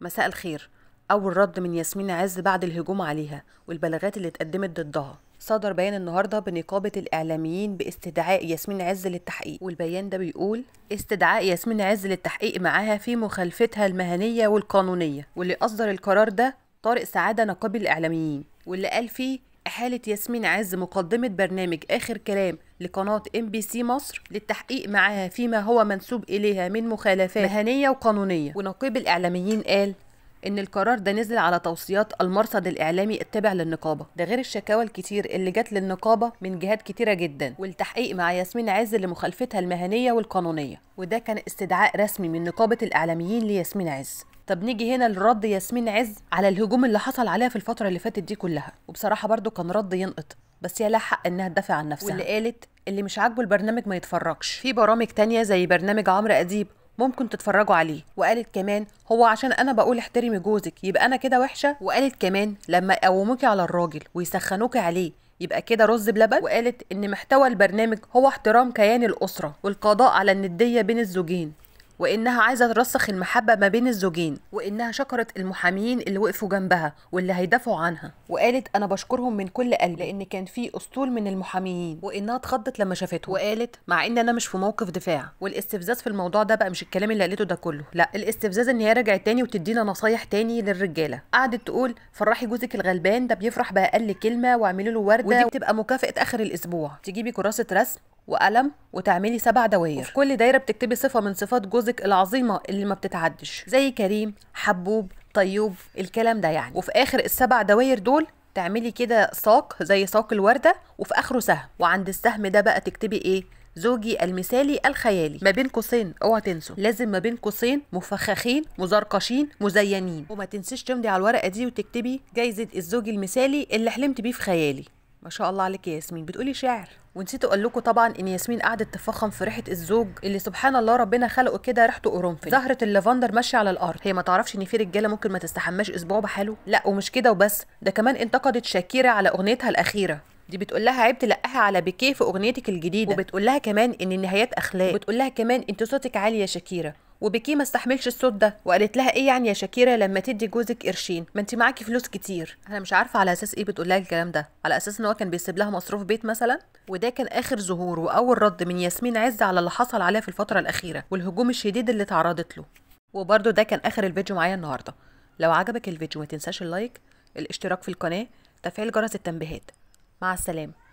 مساء الخير أول رد من ياسمين عز بعد الهجوم عليها والبلاغات اللي اتقدمت ضدها صدر بيان النهارده بنقابه الاعلاميين باستدعاء ياسمين عز للتحقيق والبيان ده بيقول استدعاء ياسمين عز للتحقيق معاها في مخالفتها المهنيه والقانونيه واللي اصدر القرار ده طارق سعاده نقابي الاعلاميين واللي قال فيه احاله ياسمين عز مقدمه برنامج اخر كلام لقناه ام بي سي مصر للتحقيق معها فيما هو منسوب اليها من مخالفات مهنيه وقانونيه ونقيب الاعلاميين قال ان القرار ده نزل على توصيات المرصد الاعلامي التابع للنقابه ده غير الشكاوى الكتير اللي جت للنقابه من جهات كتيره جدا والتحقيق مع ياسمين عز لمخالفتها المهنيه والقانونيه وده كان استدعاء رسمي من نقابه الاعلاميين لياسمين عز طب نيجي هنا لرد ياسمين عز على الهجوم اللي حصل عليها في الفتره اللي فاتت دي كلها وبصراحه برضو كان رد ينقط بس هي لها حق انها تدافع عن نفسها واللي قالت اللي مش عاجبه البرنامج ما يتفرجش في برامج تانية زي برنامج عمرو اديب ممكن تتفرجوا عليه وقالت كمان هو عشان انا بقول احترمي جوزك يبقى انا كده وحشه وقالت كمان لما يقوموكي على الراجل ويسخنوكي عليه يبقى كده رز بلبن وقالت ان محتوى البرنامج هو احترام كيان الاسره والقضاء على النديه بين الزوجين وانها عايزه ترسخ المحبه ما بين الزوجين وانها شكرت المحامين اللي وقفوا جنبها واللي هيدافعوا عنها وقالت انا بشكرهم من كل قلبي لان كان في اسطول من المحاميين وانها اتخضت لما شافتهم وقالت مع ان انا مش في موقف دفاع والاستفزاز في الموضوع ده بقى مش الكلام اللي قالته ده كله لا الاستفزاز ان هي رجعت تاني وتدينا نصايح تاني للرجاله قعدت تقول فرحي جوزك الغلبان ده بيفرح باقل كلمه واعملي له ورده ودي بتبقى مكافاه اخر الاسبوع تجيبي كراسه رسم وقلم وتعملي سبع دواير وفي كل دايره بتكتبي صفه من صفات جوزك العظيمه اللي ما بتتعدش زي كريم حبوب طيوب الكلام ده يعني وفي اخر السبع دواير دول تعملي كده ساق زي ساق الورده وفي اخره سهم وعند السهم ده بقى تكتبي ايه زوجي المثالي الخيالي ما بين قوسين اوعى تنسوا لازم ما بين قوسين مفخخين مزرقشين مزينين وما تنسيش تمضي على الورقه دي وتكتبي جايزه الزوج المثالي اللي حلمت بيه في خيالي شاء الله عليك يا ياسمين بتقولي شعر ونسيت اقول لكم طبعا ان ياسمين قعدت تفخم في ريحه الزوج اللي سبحان الله ربنا خلقه كده ريحته قرنفل زهره اللافندر ماشيه على الارض هي ما تعرفش ان في رجاله ممكن ما تستحماش اسبوع بحاله لا ومش كده وبس ده كمان انتقدت شاكيرا على اغنيتها الاخيره دي بتقول لها عيب تلقاها على بكيه في اغنيتك الجديده وبتقول لها كمان ان النهايات اخلاق وبتقول لها كمان انت صوتك عالي يا شاكيره وبكي ما استحملش الصوت ده وقالت لها ايه يعني يا شاكيره لما تدي جوزك قرشين ما انت معاكي فلوس كتير انا مش عارفه على اساس ايه بتقول لها الكلام ده على اساس ان هو كان بيسيب لها مصروف بيت مثلا وده كان اخر ظهور واول رد من ياسمين عز على اللي حصل عليها في الفتره الاخيره والهجوم الشديد اللي تعرضت له وبرده ده كان اخر الفيديو معايا النهارده لو عجبك الفيديو ما تنساش اللايك الاشتراك في القناه تفعيل جرس التنبيهات مع السلامه